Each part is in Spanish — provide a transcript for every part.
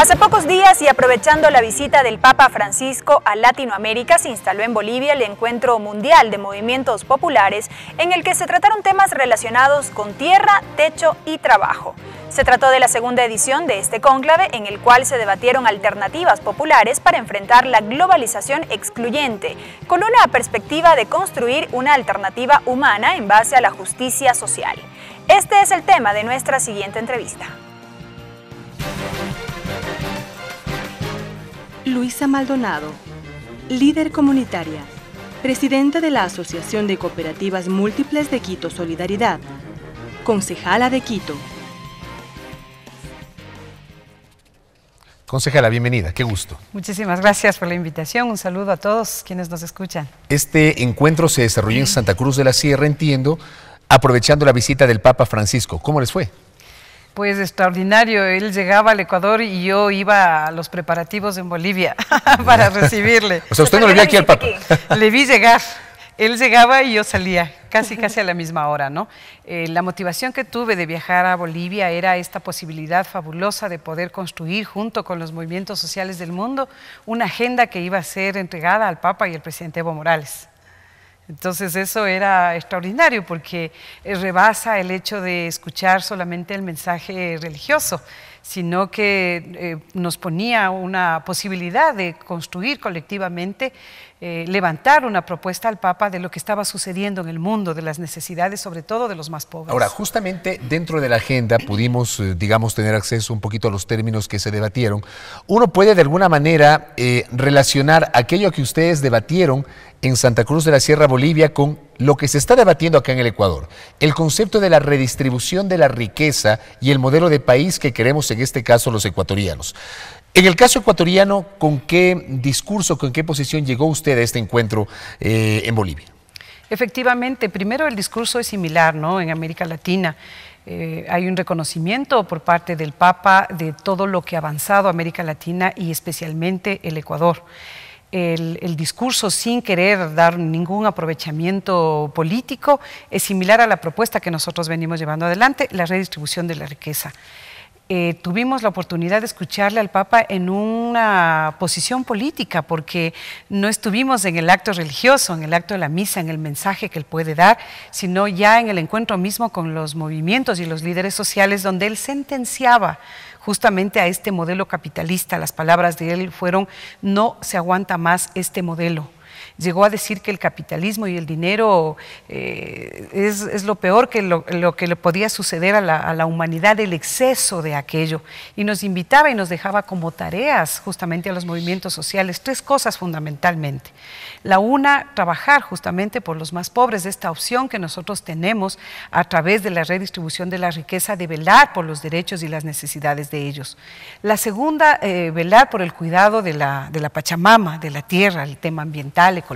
Hace pocos días y aprovechando la visita del Papa Francisco a Latinoamérica, se instaló en Bolivia el Encuentro Mundial de Movimientos Populares, en el que se trataron temas relacionados con tierra, techo y trabajo. Se trató de la segunda edición de este cónclave, en el cual se debatieron alternativas populares para enfrentar la globalización excluyente, con una perspectiva de construir una alternativa humana en base a la justicia social. Este es el tema de nuestra siguiente entrevista. Luisa Maldonado, líder comunitaria, presidenta de la Asociación de Cooperativas Múltiples de Quito Solidaridad, concejala de Quito. Concejala, bienvenida, qué gusto. Muchísimas gracias por la invitación, un saludo a todos quienes nos escuchan. Este encuentro se desarrolló en Santa Cruz de la Sierra, entiendo, aprovechando la visita del Papa Francisco. ¿Cómo les fue? pues extraordinario. Él llegaba al Ecuador y yo iba a los preparativos en Bolivia para recibirle. o sea, usted no le vio aquí al Papa. le vi llegar. Él llegaba y yo salía, casi casi a la misma hora, ¿no? Eh, la motivación que tuve de viajar a Bolivia era esta posibilidad fabulosa de poder construir junto con los movimientos sociales del mundo una agenda que iba a ser entregada al Papa y al presidente Evo Morales. Entonces eso era extraordinario porque eh, rebasa el hecho de escuchar solamente el mensaje religioso, sino que eh, nos ponía una posibilidad de construir colectivamente, eh, levantar una propuesta al Papa de lo que estaba sucediendo en el mundo, de las necesidades sobre todo de los más pobres. Ahora, justamente dentro de la agenda pudimos, eh, digamos, tener acceso un poquito a los términos que se debatieron. Uno puede de alguna manera relacionar aquello que ustedes debatieron en Santa Cruz de la Sierra Bolivia con lo que se está debatiendo acá en el Ecuador, el concepto de la redistribución de la riqueza y el modelo de país que queremos en este caso los ecuatorianos. En el caso ecuatoriano, ¿con qué discurso, con qué posición llegó usted a este encuentro eh, en Bolivia? Efectivamente, primero el discurso es similar, ¿no? En América Latina. Eh, hay un reconocimiento por parte del Papa de todo lo que ha avanzado América Latina y especialmente el Ecuador el, discurso sin querer dar ningún aprovechamiento político es similar a la propuesta que nosotros venimos llevando adelante, la redistribución de la riqueza. Eh, tuvimos la oportunidad de escucharle al Papa en una posición política, porque no estuvimos en el acto religioso, en el acto de la misa, en el mensaje que él puede dar, sino ya en el encuentro mismo con los movimientos y los líderes sociales, donde él sentenciaba justamente a este modelo capitalista. Las palabras de él fueron, no se aguanta más este modelo llegó a decir que el capitalismo y el dinero eh, es, lo peor que lo, que le podía suceder a la, humanidad, el exceso de aquello. Y nos invitaba y nos dejaba como tareas justamente a los movimientos sociales, tres cosas fundamentalmente. La una, trabajar justamente por los más pobres, esta opción que nosotros tenemos a través de la redistribución de la riqueza, de velar por los derechos y las necesidades de ellos. La segunda, eh, velar por el cuidado de la, de la Pachamama, de la tierra, el tema ambiental, económico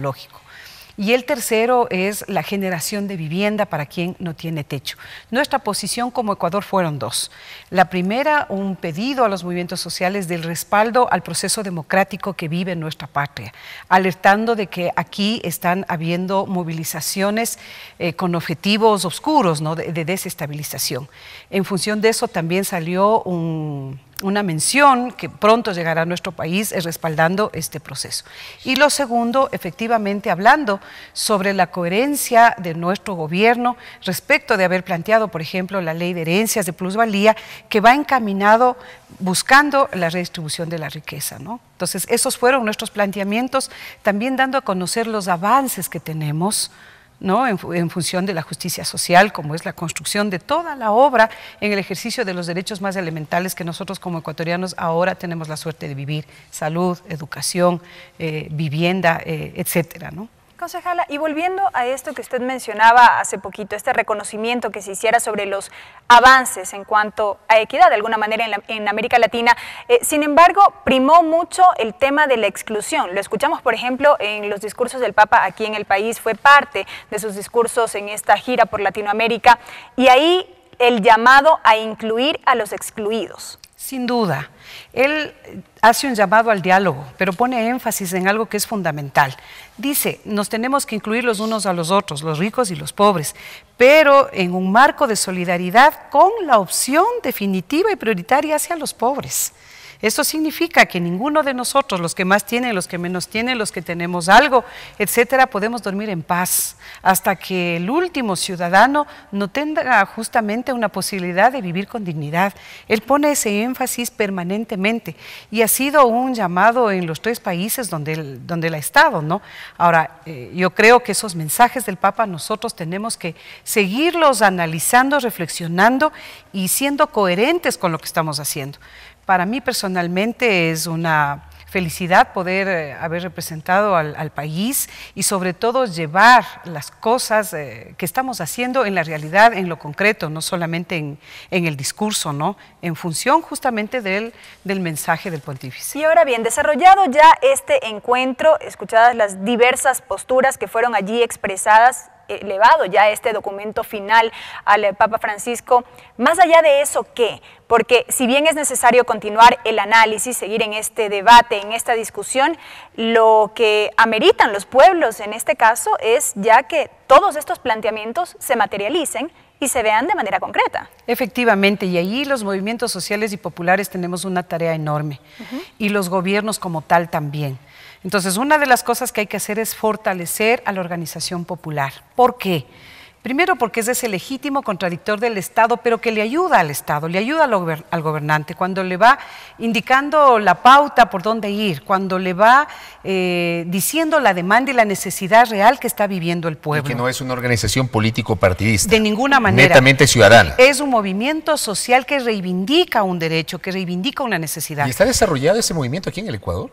y el tercero es la generación de vivienda para quien no tiene techo. Nuestra posición como Ecuador fueron dos. La primera, un pedido a los movimientos sociales del respaldo al proceso democrático que vive nuestra patria, alertando de que aquí están habiendo movilizaciones eh, con objetivos oscuros de desestabilización. En función de eso también salió un una mención que pronto llegará a nuestro país es respaldando este proceso. Y lo segundo, efectivamente hablando sobre la coherencia de nuestro gobierno respecto de haber planteado, por ejemplo, la ley de herencias de plusvalía que va encaminado buscando la redistribución de la riqueza. ¿no? Entonces, esos fueron nuestros planteamientos, también dando a conocer los avances que tenemos ¿no? En, función de la justicia social, como es la construcción de toda la obra en el ejercicio de los derechos más elementales que nosotros como ecuatorianos ahora tenemos la suerte de vivir, salud, educación, eh, vivienda, eh, etcétera. ¿no? Y volviendo a esto que usted mencionaba hace poquito, este reconocimiento que se hiciera sobre los avances en cuanto a equidad, de alguna manera, en, América Latina. Eh, sin embargo, primó mucho el tema de la exclusión. Lo escuchamos, por ejemplo, en los discursos del Papa aquí en el país, fue parte de sus discursos en esta gira por Latinoamérica. Y ahí el llamado a incluir a los excluidos. Sin duda. Él eh, hace un llamado al diálogo, pero pone énfasis en algo que es fundamental. Dice, nos tenemos que incluir los unos a los otros, los ricos y los pobres, pero en un marco de solidaridad con la opción definitiva y prioritaria hacia los pobres. Eso significa que ninguno de nosotros, los que más tienen, los que menos tienen, los que tenemos algo, etcétera, podemos dormir en paz hasta que el último ciudadano no tenga justamente una posibilidad de vivir con dignidad. Él pone ese énfasis permanentemente y ha sido un llamado en los tres países donde él, donde ha estado, ¿no? Ahora, eh, yo creo que esos mensajes del Papa nosotros tenemos que seguirlos analizando, reflexionando y siendo coherentes con lo que estamos haciendo. Para mí personalmente es una felicidad poder eh, haber representado al, país y sobre todo llevar las cosas eh, que estamos haciendo en la realidad, en lo concreto, no solamente en, en el discurso, ¿no? en función justamente del, del, mensaje del pontífice. Y ahora bien, desarrollado ya este encuentro, escuchadas las diversas posturas que fueron allí expresadas elevado ya este documento final al eh, Papa Francisco. Más allá de eso, ¿qué? Porque si bien es necesario continuar el análisis, seguir en este debate, en esta discusión, lo que ameritan los pueblos en este caso es ya que todos estos planteamientos se materialicen y se vean de manera concreta. Efectivamente, y ahí los movimientos sociales y populares tenemos una tarea enorme, y los gobiernos como tal también. Entonces, una de las cosas que hay que hacer es fortalecer a la organización popular. ¿Por qué? Primero porque es ese legítimo contradictor del Estado, pero que le ayuda al Estado, le ayuda al, gobernante, cuando le va indicando la pauta por dónde ir, cuando le va eh, diciendo la demanda y la necesidad real que está viviendo el pueblo. Y que no es una organización político-partidista. De ninguna manera. Netamente ciudadana. Es un movimiento social que reivindica un derecho, que reivindica una necesidad. ¿Y está desarrollado ese movimiento aquí en el Ecuador?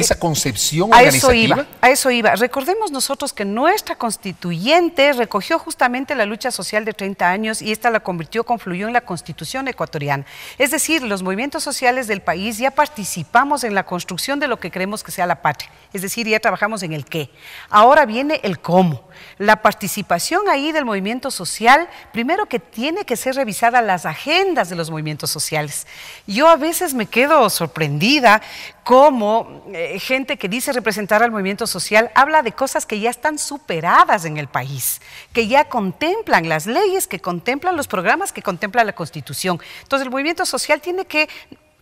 esa eh, concepción a Eso iba, a eso iba. Recordemos nosotros que nuestra constituyente recogió justamente la lucha social de 30 años y esta la convirtió, confluyó en la constitución ecuatoriana. Es decir, los movimientos sociales del país ya participamos en la construcción de lo que creemos que sea la patria. Es decir, ya trabajamos en el qué. Ahora viene el cómo la participación ahí del movimiento social, primero que tiene que ser revisada las agendas de los movimientos sociales. Yo a veces me quedo sorprendida como eh, gente que dice representar al movimiento social habla de cosas que ya están superadas en el país, que ya contemplan las leyes, que contemplan los programas, que contempla la Constitución. Entonces el movimiento social tiene que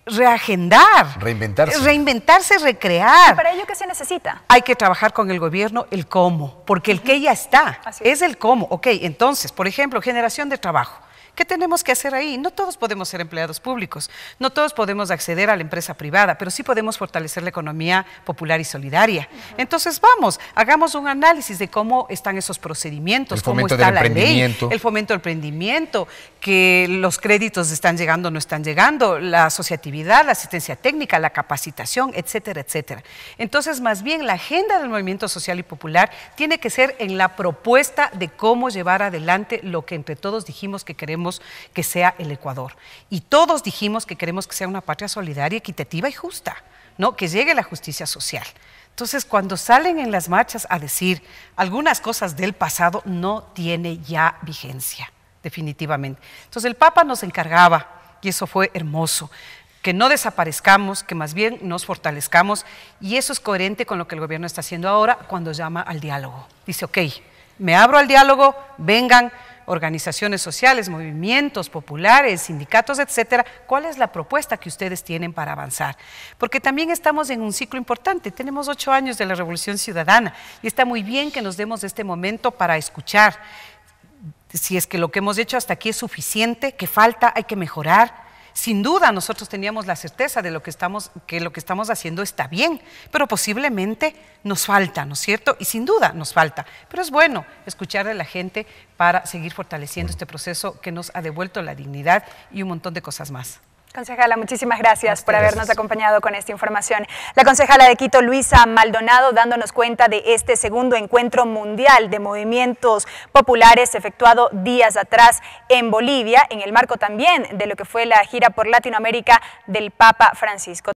reagendar. Reinventarse. Reinventarse, recrear. para ello qué se necesita? Hay que trabajar con el gobierno el cómo, porque el qué ya está, es. es el cómo. Ok, entonces, por ejemplo, generación de trabajo. ¿Qué tenemos que hacer ahí? No todos podemos ser empleados públicos, no todos podemos acceder a la empresa privada, pero sí podemos fortalecer la economía popular y solidaria. Entonces, vamos, hagamos un análisis de cómo están esos procedimientos, cómo está la ley, el fomento del emprendimiento, que los créditos están llegando o no están llegando, la asociatividad, la asistencia técnica, la capacitación, etcétera, etcétera. Entonces, más bien, la agenda del movimiento social y popular tiene que ser en la propuesta de cómo llevar adelante lo que entre todos dijimos que queremos que sea el Ecuador. Y todos dijimos que queremos que sea una patria solidaria, equitativa y justa, ¿no? que llegue la justicia social. Entonces, cuando salen en las marchas a decir algunas cosas del pasado, no tiene ya vigencia, definitivamente. Entonces, el Papa nos encargaba, y eso fue hermoso, que no desaparezcamos, que más bien nos fortalezcamos, y eso es coherente con lo que el gobierno está haciendo ahora cuando llama al diálogo. Dice, ok, me abro al diálogo, vengan, organizaciones sociales, movimientos populares, sindicatos, etcétera, cuál es la propuesta que ustedes tienen para avanzar. Porque también estamos en un ciclo importante, tenemos ocho años de la Revolución Ciudadana y está muy bien que nos demos este momento para escuchar si es que lo que hemos hecho hasta aquí es suficiente, ¿Qué falta, hay que mejorar, sin duda nosotros teníamos la certeza de lo que estamos, que lo que estamos haciendo está bien, pero posiblemente nos falta, ¿no es cierto? Y sin duda nos falta. Pero es bueno escuchar a la gente para seguir fortaleciendo este proceso que nos ha devuelto la dignidad y un montón de cosas más. Concejala, muchísimas gracias, por habernos acompañado con esta información. La concejala de Quito, Luisa Maldonado, dándonos cuenta de este segundo encuentro mundial de movimientos populares efectuado días atrás en Bolivia, en el marco también de lo que fue la gira por Latinoamérica del Papa Francisco.